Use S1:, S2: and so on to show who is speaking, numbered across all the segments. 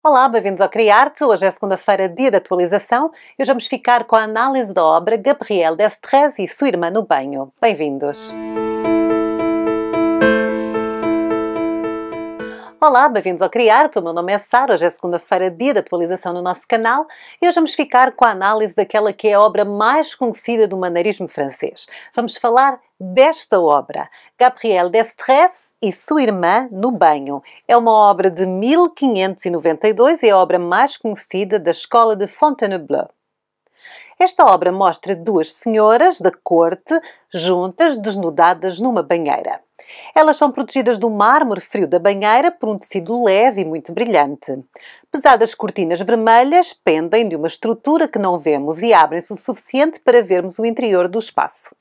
S1: Olá, bem-vindos ao Criarte. Hoje é segunda-feira, dia de atualização, e hoje vamos ficar com a análise da obra Gabriel Destrez e sua irmã no banho. Bem-vindos! Olá, bem-vindos ao Criarte. O meu nome é Sara. Hoje é segunda-feira, dia de atualização no nosso canal e hoje vamos ficar com a análise daquela que é a obra mais conhecida do maneirismo francês. Vamos falar desta obra, Gabriel Destrez e sua irmã no banho. É uma obra de 1592 e é a obra mais conhecida da escola de Fontainebleau. Esta obra mostra duas senhoras da corte juntas, desnudadas numa banheira. Elas são protegidas do mármore frio da banheira por um tecido leve e muito brilhante. Pesadas cortinas vermelhas pendem de uma estrutura que não vemos e abrem-se o suficiente para vermos o interior do espaço.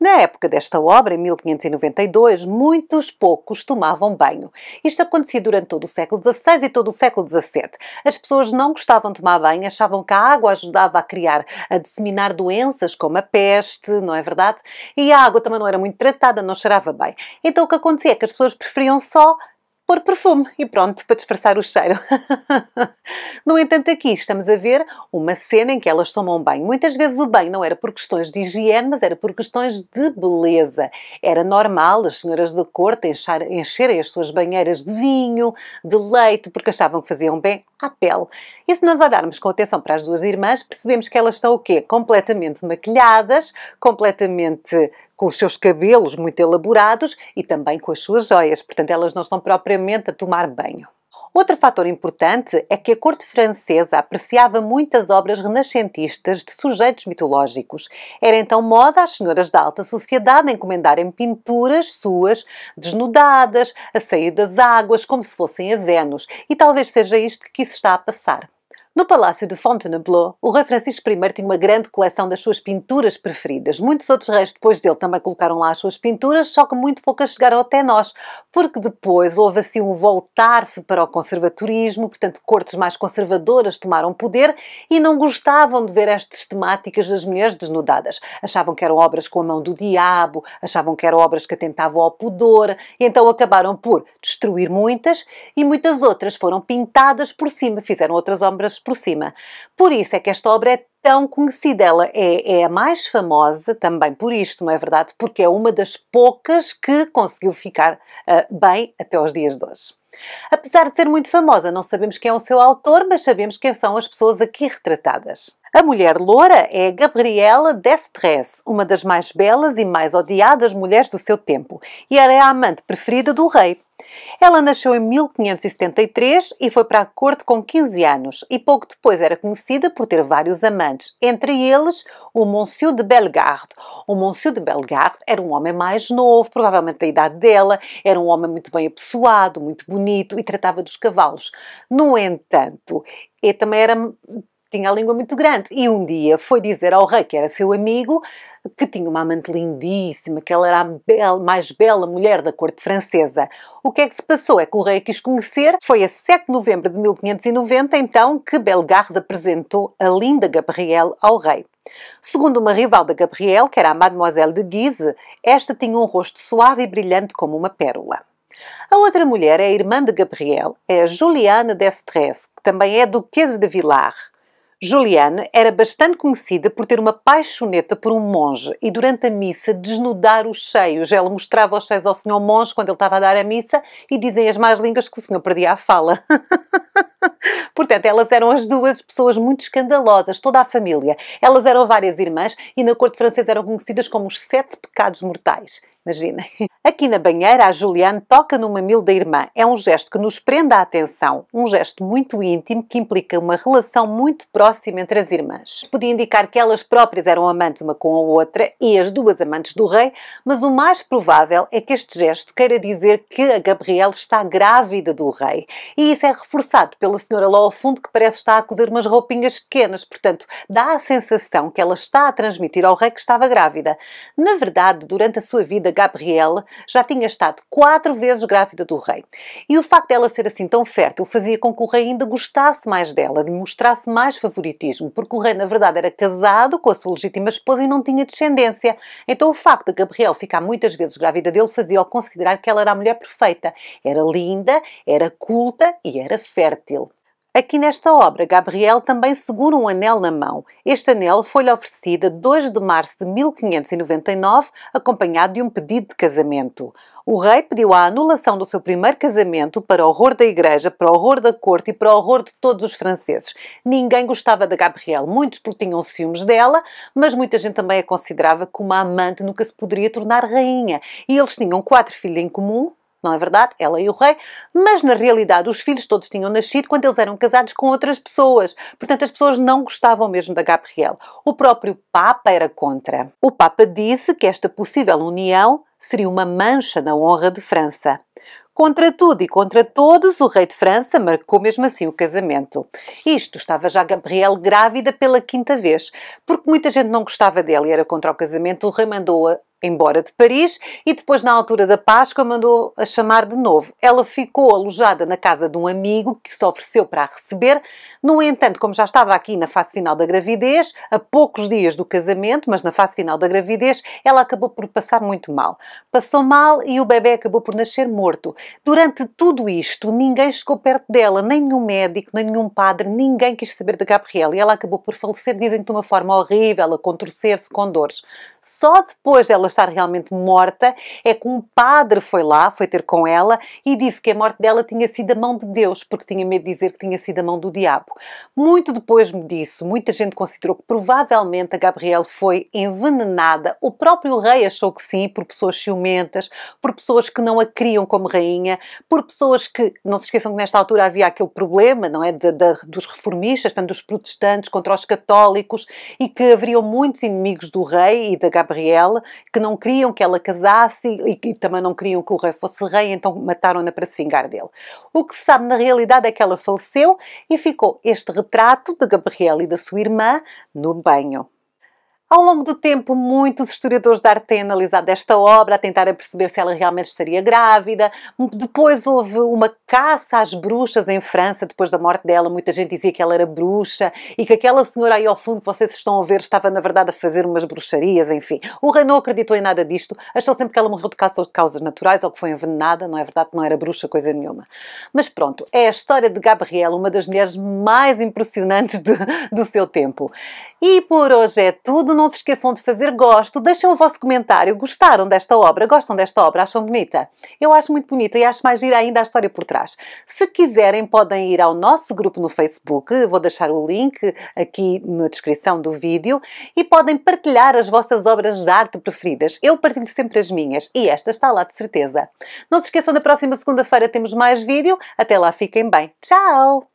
S1: Na época desta obra, em 1592, muitos poucos tomavam banho. Isto acontecia durante todo o século XVI e todo o século XVII. As pessoas não gostavam de tomar banho, achavam que a água ajudava a criar, a disseminar doenças como a peste, não é verdade? E a água também não era muito tratada, não cheirava bem. Então o que acontecia é que as pessoas preferiam só pôr perfume e pronto, para disfarçar o cheiro. No entanto, aqui estamos a ver uma cena em que elas tomam banho. Muitas vezes o banho não era por questões de higiene, mas era por questões de beleza. Era normal as senhoras da corte encherem as suas banheiras de vinho, de leite, porque achavam que faziam bem à pele. E se nós olharmos com atenção para as duas irmãs, percebemos que elas estão o quê? Completamente maquilhadas, completamente com os seus cabelos muito elaborados e também com as suas joias. Portanto, elas não estão propriamente a tomar banho. Outro fator importante é que a corte francesa apreciava muitas obras renascentistas de sujeitos mitológicos. Era então moda às senhoras da alta sociedade encomendarem pinturas suas desnudadas, a sair das águas, como se fossem a Vênus. E talvez seja isto que se está a passar. No Palácio de Fontainebleau, o rei Francisco I tinha uma grande coleção das suas pinturas preferidas. Muitos outros reis depois dele também colocaram lá as suas pinturas, só que muito poucas chegaram até nós, porque depois houve assim um voltar-se para o conservaturismo, portanto cortes mais conservadoras tomaram poder e não gostavam de ver estas temáticas das mulheres desnudadas. Achavam que eram obras com a mão do diabo, achavam que eram obras que atentavam ao pudor, e então acabaram por destruir muitas e muitas outras foram pintadas por cima, fizeram outras obras por cima. Por isso é que esta obra é tão conhecida. Ela é, é, a mais famosa também por isto, não é verdade? Porque é uma das poucas que conseguiu ficar uh, bem até os dias de hoje. Apesar de ser muito famosa, não sabemos quem é o seu autor, mas sabemos quem são as pessoas aqui retratadas. A mulher loura é Gabriela d'Estrès, uma das mais belas e mais odiadas mulheres do seu tempo, e era é a amante preferida do rei. Ela nasceu em 1573 e foi para a corte com 15 anos, e pouco depois era conhecida por ter vários amantes, entre eles o Monsieur de Bellegarde. O Monsieur de Bellegarde era um homem mais novo, provavelmente da idade dela, era um homem muito bem apessoado, muito bonito e tratava dos cavalos. No entanto, ele também era tinha a língua muito grande. E um dia foi dizer ao rei, que era seu amigo, que tinha uma amante lindíssima, que ela era a bela, mais bela mulher da corte francesa. O que é que se passou? É que o rei a quis conhecer. Foi a 7 de novembro de 1590, então, que Bellegarde apresentou a linda Gabrielle ao rei. Segundo uma rival da Gabrielle, que era a Mademoiselle de Guise, esta tinha um rosto suave e brilhante como uma pérola. A outra mulher é a irmã de Gabriel, é a Juliana d'Estresse, que também é duquesa de Villars. Juliane era bastante conhecida por ter uma paixoneta por um monge e durante a missa desnudar os seios. Ela mostrava os seios ao senhor monge quando ele estava a dar a missa e dizem as más línguas que o senhor perdia a fala. Portanto, elas eram as duas pessoas muito escandalosas, toda a família. Elas eram várias irmãs e na corte francesa eram conhecidas como os sete pecados mortais. Imaginem. Aqui na banheira, a Juliane toca no mamilo da irmã. É um gesto que nos prende a atenção, um gesto muito íntimo que implica uma relação muito próxima entre as irmãs. Podia indicar que elas próprias eram amantes uma com a outra e as duas amantes do rei, mas o mais provável é que este gesto queira dizer que a Gabrielle está grávida do rei. E isso é reforçado pelo pela senhora lá ao fundo que parece estar a cozer umas roupinhas pequenas, portanto, dá a sensação que ela está a transmitir ao rei que estava grávida. Na verdade, durante a sua vida, Gabrielle já tinha estado quatro vezes grávida do rei. E o facto dela ser assim tão fértil fazia com que o rei ainda gostasse mais dela, demonstrasse mais favoritismo, porque o rei, na verdade, era casado com a sua legítima esposa e não tinha descendência. Então, o facto de Gabrielle ficar muitas vezes grávida dele fazia-o considerar que ela era a mulher perfeita. Era linda, era culta e era fértil. Aqui nesta obra, Gabriel também segura um anel na mão. Este anel foi-lhe oferecido 2 de março de 1599, acompanhado de um pedido de casamento. O rei pediu a anulação do seu primeiro casamento para o horror da igreja, para o horror da corte e para o horror de todos os franceses. Ninguém gostava da Gabrielle, muitos porque tinham ciúmes dela, mas muita gente também a considerava como uma amante nunca se poderia tornar rainha. E eles tinham quatro filhos em comum, não é verdade? Ela e o rei, mas na realidade os filhos todos tinham nascido quando eles eram casados com outras pessoas. Portanto, as pessoas não gostavam mesmo da Gabrielle. O próprio Papa era contra. O Papa disse que esta possível união seria uma mancha na honra de França. Contra tudo e contra todos, o rei de França marcou mesmo assim o casamento. Isto estava já Gabrielle grávida pela quinta vez, porque muita gente não gostava dela e era contra o casamento, o rei mandou-a embora de Paris e depois, na altura da Páscoa, mandou a chamar de novo. Ela ficou alojada na casa de um amigo que se ofereceu para a receber. No entanto, como já estava aqui na fase final da gravidez, a poucos dias do casamento, mas na fase final da gravidez, ela acabou por passar muito mal. Passou mal e o bebê acabou por nascer morto. Durante tudo isto, ninguém chegou perto dela, nem nenhum médico, nem nenhum padre, ninguém quis saber de Gabriela e ela acabou por falecer, dizem, de uma forma horrível, a contorcer-se com dores. Só depois ela estar realmente morta, é que um padre foi lá, foi ter com ela e disse que a morte dela tinha sido a mão de Deus, porque tinha medo de dizer que tinha sido a mão do diabo. Muito depois disso, muita gente considerou que provavelmente a Gabrielle foi envenenada. O próprio rei achou que sim, por pessoas ciumentas, por pessoas que não a criam como rainha, por pessoas que, não se esqueçam que nesta altura havia aquele problema, não é? De, de, dos reformistas, portanto, dos protestantes contra os católicos e que haveriam muitos inimigos do rei e da Gabrielle que não queriam que ela casasse e, e, e também não queriam que o rei fosse rei, então mataram-na para se vingar dele. O que se sabe na realidade é que ela faleceu e ficou este retrato de Gabriel e da sua irmã no banho. Ao longo do tempo, muitos historiadores da arte têm analisado esta obra, a tentar perceber se ela realmente estaria grávida. Depois houve uma caça às bruxas em França, depois da morte dela. Muita gente dizia que ela era bruxa e que aquela senhora aí ao fundo que vocês estão a ver estava, na verdade, a fazer umas bruxarias, enfim. O rei não acreditou em nada disto, achou sempre que ela morreu de causas naturais ou que foi envenenada, não é verdade que não era bruxa coisa nenhuma. Mas pronto, é a história de Gabriela, uma das mulheres mais impressionantes de, do seu tempo. E por hoje é tudo. Não se esqueçam de fazer gosto. Deixem o vosso comentário. Gostaram desta obra? Gostam desta obra? Acham bonita? Eu acho muito bonita e acho mais gira ainda a história por trás. Se quiserem, podem ir ao nosso grupo no Facebook. Vou deixar o link aqui na descrição do vídeo. E podem partilhar as vossas obras de arte preferidas. Eu partilho sempre as minhas e esta está lá de certeza. Não se esqueçam, da próxima segunda-feira temos mais vídeo. Até lá, fiquem bem. Tchau!